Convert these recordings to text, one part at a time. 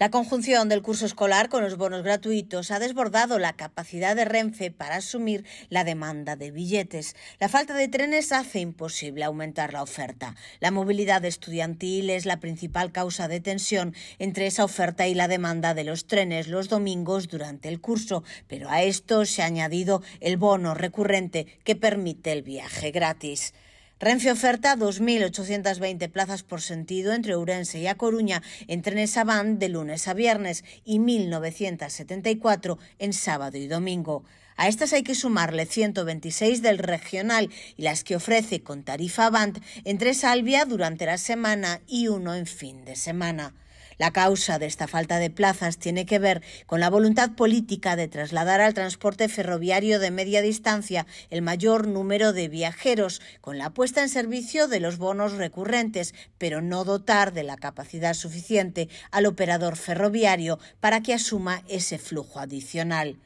La conjunción del curso escolar con los bonos gratuitos ha desbordado la capacidad de Renfe para asumir la demanda de billetes. La falta de trenes hace imposible aumentar la oferta. La movilidad estudiantil es la principal causa de tensión entre esa oferta y la demanda de los trenes los domingos durante el curso, pero a esto se ha añadido el bono recurrente que permite el viaje gratis. Renfe oferta 2.820 plazas por sentido entre Urense y A Coruña en trenes Avant de lunes a viernes y 1.974 en sábado y domingo. A estas hay que sumarle 126 del regional y las que ofrece con tarifa Avant entre Salvia durante la semana y uno en fin de semana. La causa de esta falta de plazas tiene que ver con la voluntad política de trasladar al transporte ferroviario de media distancia el mayor número de viajeros, con la puesta en servicio de los bonos recurrentes, pero no dotar de la capacidad suficiente al operador ferroviario para que asuma ese flujo adicional.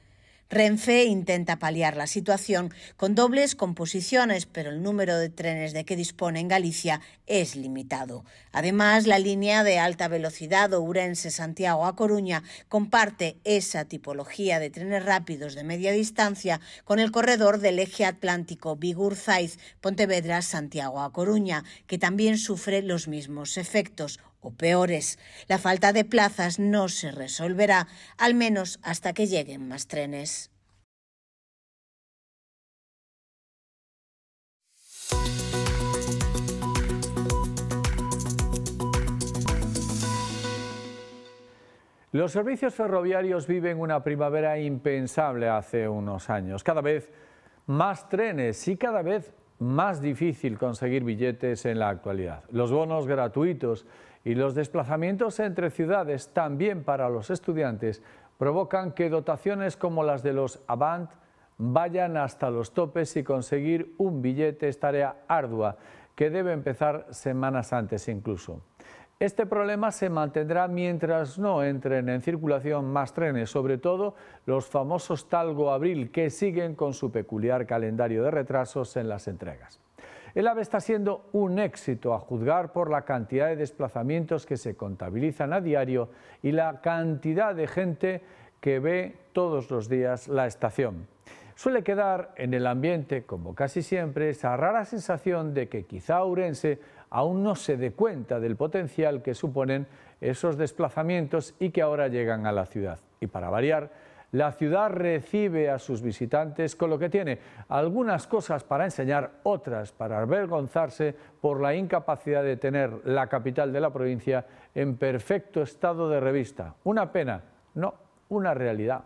Renfe intenta paliar la situación con dobles composiciones, pero el número de trenes de que dispone en Galicia es limitado. Además, la línea de alta velocidad Ourense-Santiago a Coruña comparte esa tipología de trenes rápidos de media distancia con el corredor del eje atlántico vigurzaiz pontevedra santiago a Coruña, que también sufre los mismos efectos o peores. La falta de plazas no se resolverá, al menos hasta que lleguen más trenes. Los servicios ferroviarios viven una primavera impensable hace unos años. Cada vez más trenes y cada vez más difícil conseguir billetes en la actualidad. Los bonos gratuitos y los desplazamientos entre ciudades también para los estudiantes provocan que dotaciones como las de los Avant vayan hasta los topes y conseguir un billete es tarea ardua que debe empezar semanas antes incluso. Este problema se mantendrá mientras no entren en circulación más trenes, sobre todo los famosos Talgo Abril, que siguen con su peculiar calendario de retrasos en las entregas. El AVE está siendo un éxito a juzgar por la cantidad de desplazamientos que se contabilizan a diario y la cantidad de gente que ve todos los días la estación. Suele quedar en el ambiente, como casi siempre, esa rara sensación de que quizá orense aún no se dé cuenta del potencial que suponen esos desplazamientos y que ahora llegan a la ciudad. Y para variar, la ciudad recibe a sus visitantes con lo que tiene algunas cosas para enseñar, otras para avergonzarse por la incapacidad de tener la capital de la provincia en perfecto estado de revista. Una pena, no, una realidad.